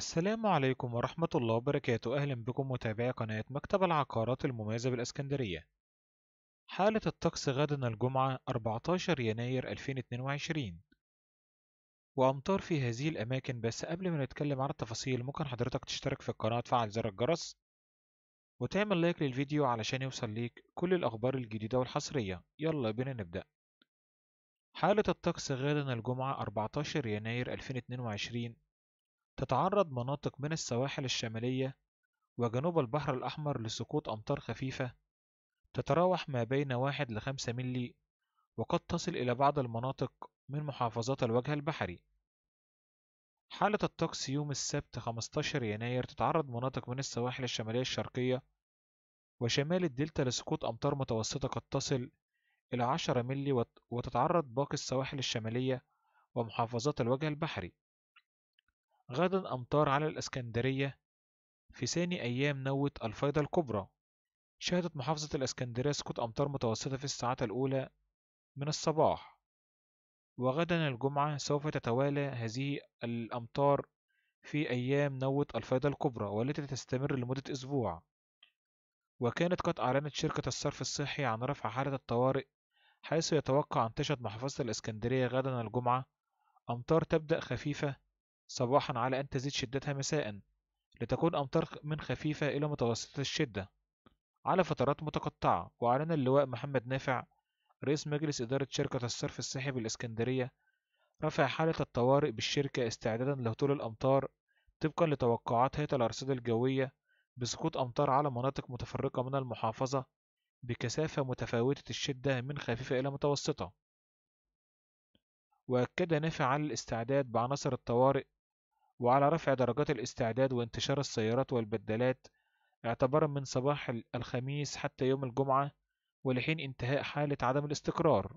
السلام عليكم ورحمة الله وبركاته أهلا بكم متابعي قناة مكتب العقارات المميزة بالإسكندرية حالة الطقس غدا الجمعة 14 يناير 2022 وأمطار في هذه الأماكن بس قبل ما نتكلم عن التفاصيل ممكن حضرتك تشترك في القناة وتفعل زر الجرس وتعمل لايك للفيديو علشان يوصل ليك كل الأخبار الجديدة والحصرية يلا بينا نبدأ حالة الطقس غدا الجمعة 14 يناير 2022 تتعرض مناطق من السواحل الشمالية وجنوب البحر الأحمر لسقوط أمطار خفيفة تتراوح ما بين واحد لخمسة ملي وقد تصل إلى بعض المناطق من محافظات الوجه البحري حالة الطقس يوم السبت 15 يناير تتعرض مناطق من السواحل الشمالية الشرقية وشمال الدلتا لسقوط أمطار متوسطة قد تصل إلى 10 ملي وتتعرض باقي السواحل الشمالية ومحافظات الوجه البحري غدا أمطار على الإسكندرية في ثاني أيام نوة الفيضة الكبرى شهدت محافظة الإسكندرية سقوط أمطار متوسطة في الساعات الأولى من الصباح وغدا الجمعة سوف تتوالى هذه الأمطار في أيام نوة الفيضة الكبرى والتي تستمر لمدة أسبوع وكانت قد أعلنت شركة الصرف الصحي عن رفع حالة الطوارئ حيث يتوقع أن تشهد محافظة الإسكندرية غدا الجمعة أمطار تبدأ خفيفة صباحا على أن تزيد شدتها مساء لتكون أمطار من خفيفة إلى متوسطة الشدة على فترات متقطعة وأعلن اللواء محمد نافع رئيس مجلس إدارة شركة الصرف الصحي بالإسكندرية رفع حالة الطوارئ بالشركة استعدادا لهطول الأمطار طبقا لتوقعات هيئة الأرصاد الجوية بسقوط أمطار على مناطق متفرقة من المحافظة بكثافة متفاوتة الشدة من خفيفة إلى متوسطة وأكد نافع على الاستعداد بعناصر الطوارئ وعلى رفع درجات الاستعداد وانتشار السيارات والبدلات اعتبارا من صباح الخميس حتى يوم الجمعة ولحين انتهاء حالة عدم الاستقرار